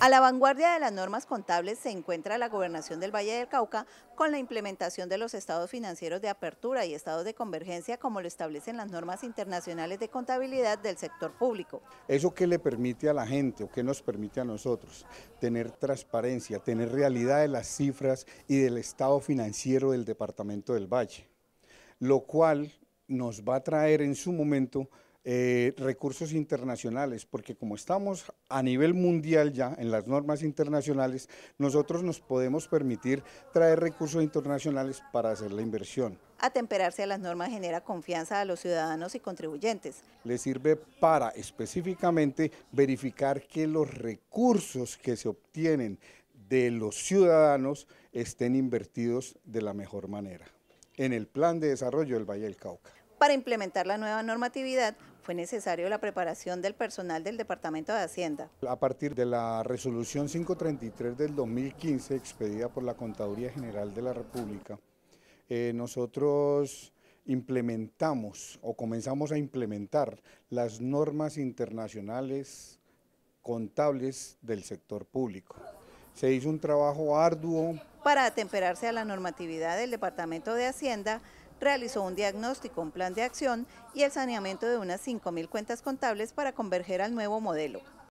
A la vanguardia de las normas contables se encuentra la Gobernación del Valle del Cauca con la implementación de los estados financieros de apertura y estados de convergencia como lo establecen las normas internacionales de contabilidad del sector público. Eso que le permite a la gente o que nos permite a nosotros tener transparencia, tener realidad de las cifras y del estado financiero del departamento del Valle, lo cual nos va a traer en su momento eh, recursos internacionales, porque como estamos a nivel mundial ya en las normas internacionales, nosotros nos podemos permitir traer recursos internacionales para hacer la inversión. Atemperarse a las normas genera confianza a los ciudadanos y contribuyentes. Le sirve para específicamente verificar que los recursos que se obtienen de los ciudadanos estén invertidos de la mejor manera en el plan de desarrollo del Valle del Cauca para implementar la nueva normatividad fue necesario la preparación del personal del Departamento de Hacienda. A partir de la resolución 533 del 2015 expedida por la Contaduría General de la República, eh, nosotros implementamos o comenzamos a implementar las normas internacionales contables del sector público. Se hizo un trabajo arduo. Para atemperarse a la normatividad del Departamento de Hacienda, realizó un diagnóstico, un plan de acción y el saneamiento de unas 5.000 cuentas contables para converger al nuevo modelo.